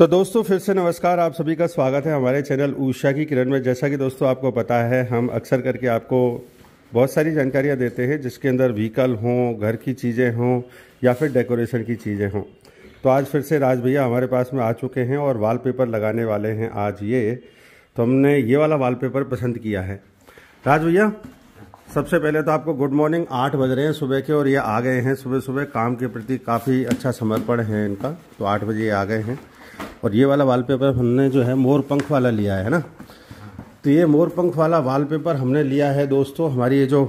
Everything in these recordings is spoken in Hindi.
तो दोस्तों फिर से नमस्कार आप सभी का स्वागत है हमारे चैनल ऊषा की किरण में जैसा कि दोस्तों आपको पता है हम अक्सर करके आपको बहुत सारी जानकारियाँ देते हैं जिसके अंदर व्हीकल हों घर की चीज़ें हों या फिर डेकोरेशन की चीज़ें हों तो आज फिर से राज भैया हमारे पास में आ चुके हैं और वालपेपर लगाने वाले हैं आज ये तो हमने ये वाला वालपेपर पसंद किया है राज भैया सबसे पहले तो आपको गुड मॉर्निंग आठ बज रहे हैं सुबह के और ये आ गए हैं सुबह सुबह काम के प्रति काफ़ी अच्छा समर्पण है इनका तो आठ बजे आ गए हैं और ये वाला वॉलपेपर हमने जो है मोर पंख वाला लिया है ना तो ये मोर पंख वाला वॉलपेपर हमने लिया है दोस्तों हमारी ये जो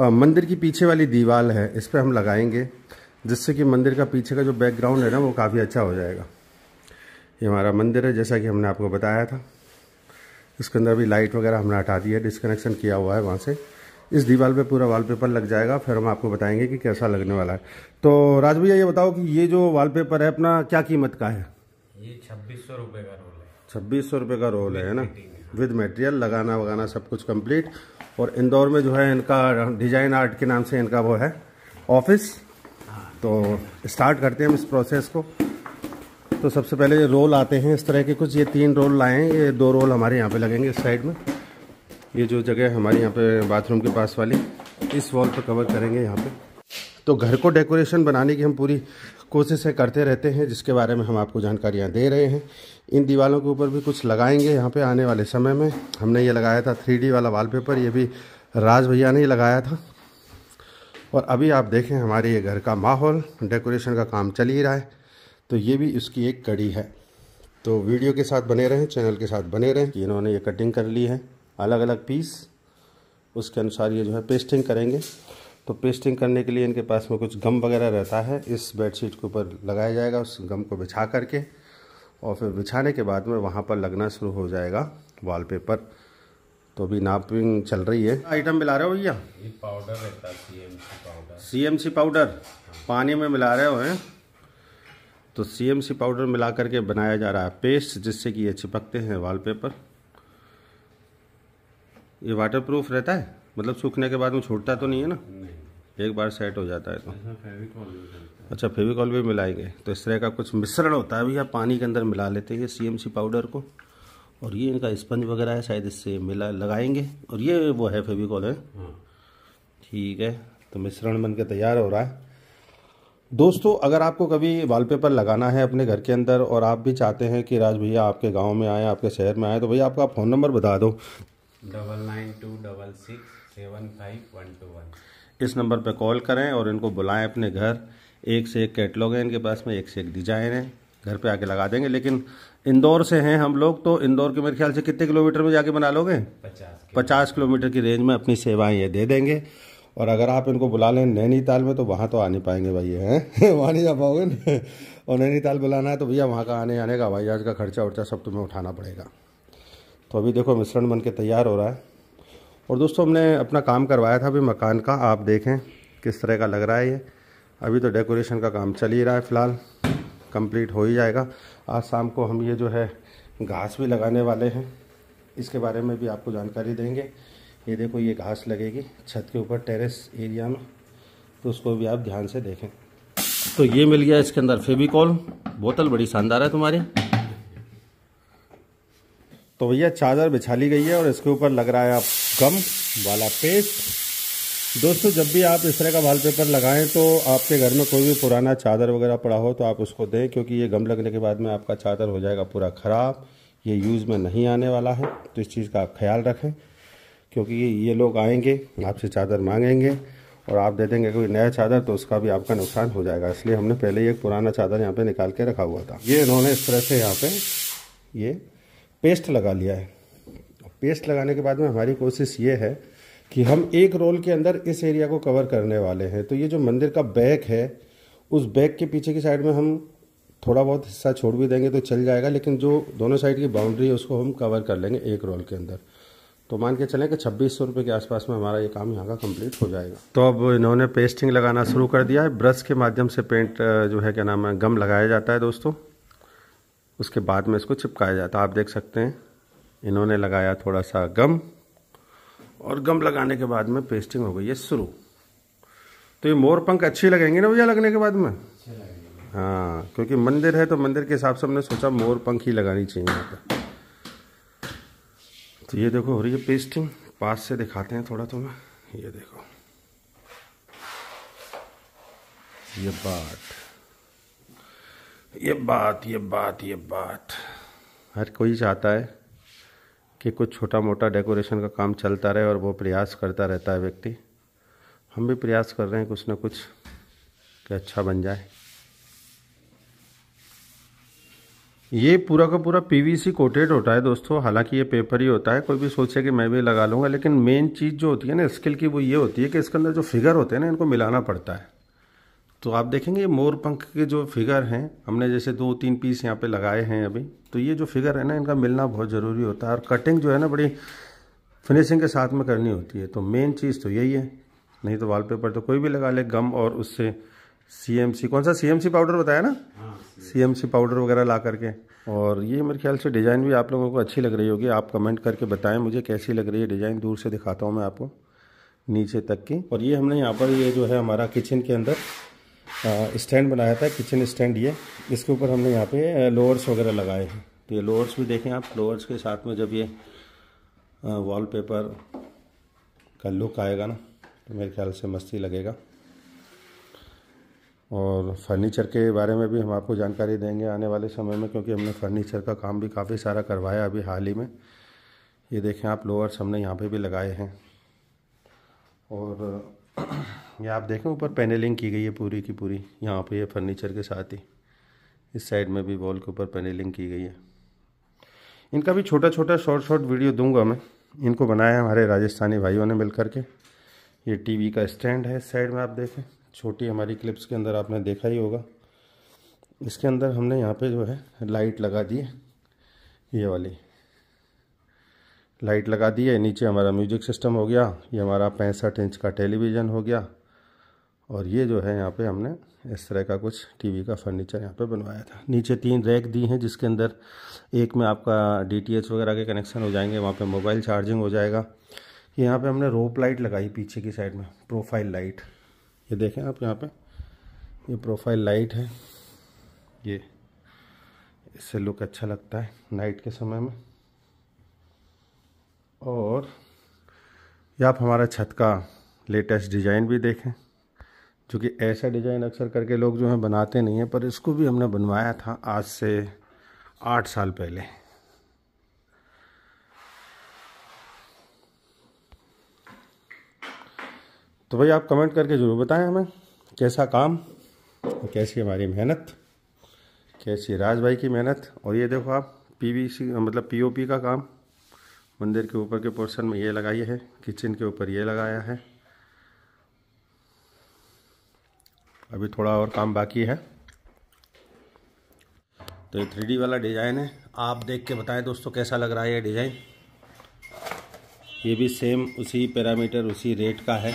मंदिर की पीछे वाली दीवार है इस पर हम लगाएंगे जिससे कि मंदिर का पीछे का जो बैकग्राउंड है ना वो काफ़ी अच्छा हो जाएगा ये हमारा मंदिर है जैसा कि हमने आपको बताया था इसके अंदर भी लाइट वगैरह हमने हटा दी है डिस्कनेक्शन किया हुआ है वहाँ से इस दीवार पे पूरा वॉलपेपर लग जाएगा फिर हम आपको बताएंगे कि कैसा लगने वाला है तो राज भैया ये बताओ कि ये जो वॉलपेपर है अपना क्या कीमत का है ये छब्बीस सौ रुपये का रोल है छब्बीस सौ रुपये का रोल है ना विद मटेरियल हाँ। लगाना वगाना सब कुछ कंप्लीट और इंदौर में जो है इनका डिजाइन आर्ट के नाम से इनका वो है ऑफिस हाँ। तो स्टार्ट करते हैं हम इस प्रोसेस को तो सबसे पहले ये रोल आते हैं इस तरह के कुछ ये तीन रोल लाए हैं ये दो रोल हमारे यहाँ पे लगेंगे इस साइड में ये जो जगह हमारे यहाँ पे बाथरूम के पास वाली इस वॉल पर कवर करेंगे यहाँ पे तो घर को डेकोरेशन बनाने की हम पूरी कोशिशें करते रहते हैं जिसके बारे में हम आपको जानकारियाँ दे रहे हैं इन दीवारों के ऊपर भी कुछ लगाएंगे यहाँ पे आने वाले समय में हमने ये लगाया था थ्री वाला वॉलपेपर ये भी राज भैया ने ही लगाया था और अभी आप देखें हमारे ये घर का माहौल डेकोरेशन का काम चल ही रहा है तो ये भी इसकी एक कड़ी है तो वीडियो के साथ बने रहें चैनल के साथ बने रहें इन्होंने ये कटिंग कर ली है अलग अलग पीस उसके अनुसार ये जो है पेस्टिंग करेंगे तो पेस्टिंग करने के लिए इनके पास में कुछ गम वगैरह रहता है इस बेडशीट के ऊपर लगाया जाएगा उस गम को बिछा करके और फिर बिछाने के बाद में वहाँ पर लगना शुरू हो जाएगा वॉलपेपर तो अभी नापिंग चल रही है आइटम मिला रहे हो भैया पाउडर रहता है सी पाउडर सी पाउडर पानी में मिला रहे हो हैं तो सी पाउडर मिला करके बनाया जा रहा है पेस्ट जिससे कि ये चिपकते हैं वॉलपेपर ये वाटरप्रूफ रहता है मतलब सूखने के बाद में छूटता तो नहीं है ना नहीं। एक बार सेट हो जाता है तो अच्छा फेविकॉल भी मिलाएंगे तो इस तरह का कुछ मिश्रण होता है भैया पानी के अंदर मिला लेते हैं सीएमसी पाउडर को और ये इनका स्पंज वगैरह है शायद इससे मिला लगाएंगे और ये वो है फेविकॉल है हाँ। ठीक है तो मिश्रण बन के तैयार हो रहा है दोस्तों अगर आपको कभी वॉलपेपर लगाना है अपने घर के अंदर और आप भी चाहते हैं कि राज भैया आपके गांव में आए आपके शहर में आए तो भैया आपका फ़ोन नंबर बता दो double nine two double six seven five one two one इस नंबर पर कॉल करें और इनको बुलाएं अपने घर एक से एक कैटलॉग है इनके पास में एक से एक डिजाइन है घर पे आके लगा देंगे लेकिन इंदौर से हैं हम लोग तो इंदौर के मेरे ख्याल से कितने किलोमीटर में जाके बना लोगे पचास पचास किलोमीटर की रेंज में अपनी सेवाएं ये दे देंगे और अगर आप इनको बुला लें नैनीताल में तो वहाँ तो आ नहीं पाएंगे भाई हैं वहाँ नहीं जा पाओगे और नैनीताल बुलाना है तो भैया वहाँ का आने आने का हवाई जहाज का खर्चा वर्चा सब तुम्हें उठाना पड़ेगा तो अभी देखो मिश्रण बन के तैयार हो रहा है और दोस्तों हमने अपना काम करवाया था अभी मकान का आप देखें किस तरह का लग रहा है ये अभी तो डेकोरेशन का काम चल ही रहा है फ़िलहाल कंप्लीट हो ही जाएगा आज शाम को हम ये जो है घास भी लगाने वाले हैं इसके बारे में भी आपको जानकारी देंगे ये देखो ये घास लगेगी छत के ऊपर टेरेस एरिया में तो उसको भी आप ध्यान से देखें तो ये मिल गया इसके अंदर फेबिकॉल बोतल बड़ी शानदार है तुम्हारी तो भैया चादर बिछा ली गई है और इसके ऊपर लग रहा है आप कम वाला पेस्ट दोस्तों जब भी आप इस तरह का वॉलपेपर लगाएं तो आपके घर में कोई भी पुराना चादर वगैरह पड़ा हो तो आप उसको दें क्योंकि ये गम लगने के बाद में आपका चादर हो जाएगा पूरा ख़राब ये यूज़ में नहीं आने वाला है तो इस चीज़ का आप ख्याल रखें क्योंकि ये लोग आएंगे आपसे चादर मांगेंगे और आप दे देंगे कोई नया चादर तो उसका भी आपका नुकसान हो जाएगा इसलिए हमने पहले ही एक पुराना चादर यहाँ पर निकाल के रखा हुआ था ये इन्होंने इस तरह से यहाँ पर ये पेस्ट लगा लिया है पेस्ट लगाने के बाद में हमारी कोशिश ये है कि हम एक रोल के अंदर इस एरिया को कवर करने वाले हैं तो ये जो मंदिर का बैक है उस बैक के पीछे की साइड में हम थोड़ा बहुत हिस्सा छोड़ भी देंगे तो चल जाएगा लेकिन जो दोनों साइड की बाउंड्री है उसको हम कवर कर लेंगे एक रोल के अंदर तो मान के चलें कि छब्बीस सौ रुपये के आसपास में हमारा ये काम यहाँ का कंप्लीट हो जाएगा तो अब इन्होंने पेस्टिंग लगाना शुरू कर दिया है ब्रश के माध्यम से पेंट जो है क्या नाम है गम लगाया जाता है दोस्तों उसके बाद में इसको चिपकाया जाता है आप देख सकते हैं इन्होंने लगाया थोड़ा सा गम और गम लगाने के बाद में पेस्टिंग हो गई है शुरू तो ये मोर पंख अच्छी लगेंगे ना भैया लगने के बाद में हाँ क्योंकि मंदिर है तो मंदिर के हिसाब से हमने सोचा मोर पंख ही लगानी चाहिए यहाँ तो ये देखो हो रही है पेस्टिंग पास से दिखाते हैं थोड़ा तुम्हें ये देखो ये बात ये बात ये बात ये बात हर कोई चाहता है कि कुछ छोटा मोटा डेकोरेशन का काम चलता रहे और वो प्रयास करता रहता है व्यक्ति हम भी प्रयास कर रहे हैं कुछ ना कुछ कि अच्छा बन जाए ये पूरा का पूरा पीवीसी कोटेड होता है दोस्तों हालांकि ये पेपर ही होता है कोई भी सोचे कि मैं भी लगा लूँगा लेकिन मेन चीज़ जो होती है ना स्किल की वो ये होती है कि इसके अंदर जो फिगर होते हैं ना इनको मिलाना पड़ता है तो आप देखेंगे मोर पंख के जो फिगर हैं हमने जैसे दो तीन पीस यहाँ पे लगाए हैं अभी तो ये जो फिगर है ना इनका मिलना बहुत ज़रूरी होता है और कटिंग जो है ना बड़ी फिनिशिंग के साथ में करनी होती है तो मेन चीज़ तो यही है नहीं तो वॉलपेपर तो कोई भी लगा ले गम और उससे सीएमसी कौन सा सीएमसी पाउडर बताया ना सीएमसी हाँ, पाउडर वगैरह ला करके और ये मेरे ख्याल से डिज़ाइन भी आप लोगों को अच्छी लग रही होगी आप कमेंट करके बताएं मुझे कैसी लग रही है डिज़ाइन दूर से दिखाता हूँ मैं आपको नीचे तक की और ये हमने यहाँ पर ये जो है हमारा किचन के अंदर स्टैंड बनाया था किचन स्टैंड ये इसके ऊपर हमने यहाँ पे लोअर्स वगैरह लगाए हैं तो ये लोअर्स भी देखें आप लोअर्स के साथ में जब ये वॉलपेपर का लुक आएगा ना तो मेरे ख्याल से मस्ती लगेगा और फर्नीचर के बारे में भी हम आपको जानकारी देंगे आने वाले समय में क्योंकि हमने फर्नीचर का काम भी काफ़ी सारा करवाया अभी हाल ही में ये देखें आप लोअर्स हमने यहाँ पर भी लगाए हैं और ये आप देखें ऊपर पैनलिंग की गई है पूरी की पूरी यहाँ पे ये फर्नीचर के साथ ही इस साइड में भी वॉल के ऊपर पैनलिंग की गई है इनका भी छोटा छोटा शॉर्ट शॉर्ट वीडियो दूंगा मैं इनको बनाया हमारे राजस्थानी भाइयों ने मिल करके ये टीवी का स्टैंड है इस साइड में आप देखें छोटी हमारी क्लिप्स के अंदर आपने देखा ही होगा इसके अंदर हमने यहाँ पर जो है लाइट लगा दी है ये वाली लाइट लगा दी है नीचे हमारा म्यूजिक सिस्टम हो गया ये हमारा पैंसठ इंच का टेलीविज़न हो गया और ये जो है यहाँ पे हमने इस तरह का कुछ टीवी का फर्नीचर यहाँ पे बनवाया था नीचे तीन रैक दी हैं जिसके अंदर एक में आपका डीटीएच वगैरह के कनेक्शन हो जाएंगे वहाँ पे मोबाइल चार्जिंग हो जाएगा यहाँ पे हमने रोप लाइट लगाई पीछे की साइड में प्रोफाइल लाइट ये देखें आप यहाँ पर ये प्रोफाइल लाइट है ये इससे लुक अच्छा लगता है नाइट के समय में और आप हमारा छत का लेटेस्ट डिज़ाइन भी देखें जो कि ऐसा डिज़ाइन अक्सर करके लोग जो हैं बनाते नहीं हैं पर इसको भी हमने बनवाया था आज से आठ साल पहले तो भाई आप कमेंट करके ज़रूर बताएं हमें कैसा काम कैसी हमारी मेहनत कैसी राज भाई की मेहनत और ये देखो आप पीवीसी मतलब पीओपी का काम मंदिर के ऊपर के पोर्शन में ये लगाई है किचन के ऊपर ये लगाया है अभी थोड़ा और काम बाकी है तो ये थ्री वाला डिज़ाइन है आप देख के बताएं दोस्तों कैसा लग रहा है ये डिज़ाइन ये भी सेम उसी पैरामीटर उसी रेट का है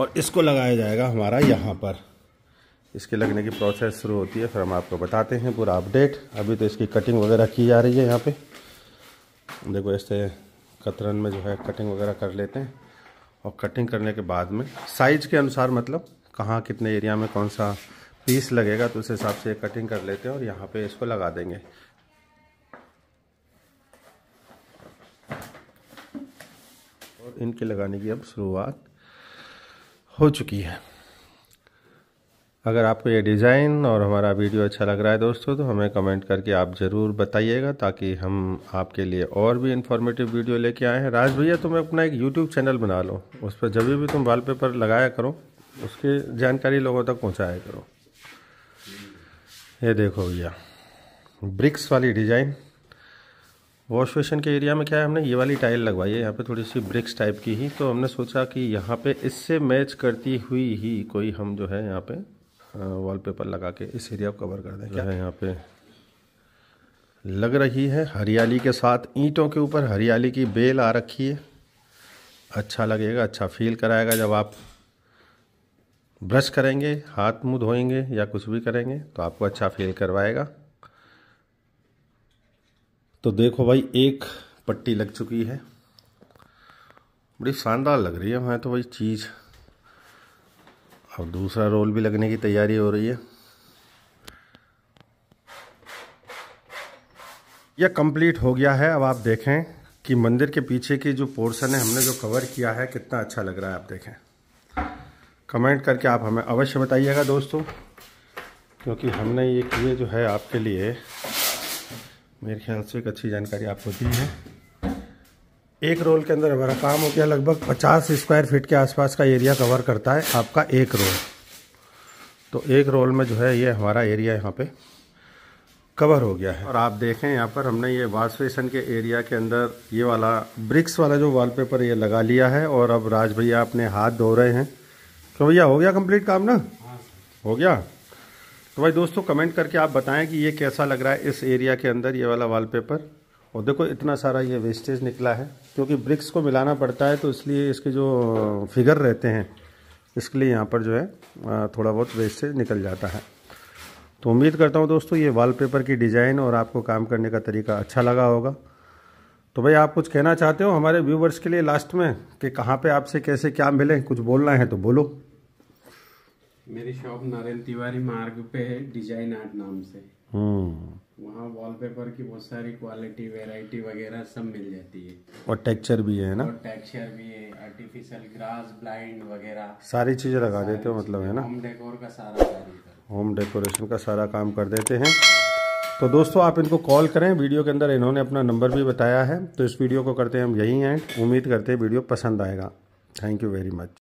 और इसको लगाया जाएगा हमारा यहाँ पर इसके लगने की प्रोसेस शुरू होती है फिर हम आपको बताते हैं पूरा अपडेट अभी तो इसकी कटिंग वगैरह की जा रही है यहाँ पर देखो ऐसे कतरन में जो है कटिंग वगैरह कर लेते हैं और कटिंग करने के बाद में साइज के अनुसार मतलब कहाँ कितने एरिया में कौन सा पीस लगेगा तो उस हिसाब से कटिंग कर लेते हैं और यहाँ पे इसको लगा देंगे और इनके लगाने की अब शुरुआत हो चुकी है अगर आपको ये डिज़ाइन और हमारा वीडियो अच्छा लग रहा है दोस्तों तो हमें कमेंट करके आप ज़रूर बताइएगा ताकि हम आपके लिए और भी इन्फॉर्मेटिव वीडियो लेके आए हैं राज भैया तुम्हें अपना एक यूट्यूब चैनल बना लो उस पर जब भी तुम वॉलपेपर लगाया करो उसकी जानकारी लोगों तक पहुँचाया करो ये देखो भैया ब्रिक्स वाली डिज़ाइन वॉश बेसन के एरिया में क्या है हमने ये वाली टाइल लगवाई है यहाँ पे थोड़ी सी ब्रिक्स टाइप की ही तो हमने सोचा कि यहाँ पे इससे मैच करती हुई ही कोई हम जो है यहाँ पे वॉलपेपर लगा के इस एरिया को कवर कर दें क्या यहाँ पे लग रही है हरियाली के साथ ईंटों के ऊपर हरियाली की बेल आ रखी है अच्छा लगेगा अच्छा फील कराएगा जब आप ब्रश करेंगे हाथ मुंह धोएंगे या कुछ भी करेंगे तो आपको अच्छा फील करवाएगा तो देखो भाई एक पट्टी लग चुकी है बड़ी शानदार लग रही है मैं तो भाई चीज़ और दूसरा रोल भी लगने की तैयारी हो रही है यह कंप्लीट हो गया है अब आप देखें कि मंदिर के पीछे की जो पोर्शन है हमने जो कवर किया है कितना अच्छा लग रहा है आप देखें कमेंट करके आप हमें अवश्य बताइएगा दोस्तों क्योंकि हमने ये किए जो है आपके लिए मेरे ख्याल से एक अच्छी जानकारी आपको दी है एक रोल के अंदर हमारा काम हो गया लगभग 50 स्क्वायर फीट के आसपास का एरिया कवर करता है आपका एक रोल तो एक रोल में जो है ये हमारा एरिया यहाँ पे कवर हो गया है और आप देखें यहाँ पर हमने ये वाश बेसन के एरिया के अंदर ये वाला ब्रिक्स वाला जो वॉलपेपर ये लगा लिया है और अब राज भैया अपने हाथ धो रहे हैं तो भैया हो गया कम्प्लीट काम ना हो गया तो भाई दोस्तों कमेंट करके आप बताएं कि ये कैसा लग रहा है इस एरिया के अंदर ये वाला वॉलपेपर और देखो इतना सारा ये वेस्टेज निकला है क्योंकि ब्रिक्स को मिलाना पड़ता है तो इसलिए इसके जो फिगर रहते हैं इसके लिए यहाँ पर जो है थोड़ा बहुत वेस्टेज निकल जाता है तो उम्मीद करता हूँ दोस्तों ये वॉलपेपर की डिज़ाइन और आपको काम करने का तरीका अच्छा लगा होगा तो भाई आप कुछ कहना चाहते हो हमारे व्यूवर्स के लिए लास्ट में कि कहाँ पे आपसे कैसे क्या मिले कुछ बोलना है तो बोलो मेरी शॉप नारायण तिवारी मार्ग पे है डिजाइन आर्ट नाम से वहाँ वॉलपेपर की बहुत सारी क्वालिटी वैरायटी वगैरह सब मिल जाती है और टेक्सचर भी है ना और टेक्सचर भी है आर्टिफिशियल ग्रास ब्लाइंड वगैरह सारी चीज़ें लगा देते हो मतलब है ना होम डेकोर का सारा होम डेकोरेशन का सारा काम कर देते हैं तो दोस्तों आप इनको कॉल करें वीडियो के अंदर इन्होंने अपना नंबर भी बताया है तो इस वीडियो को करते हैं हम यहीं एंड उम्मीद करते हैं वीडियो पसंद आएगा थैंक यू वेरी मच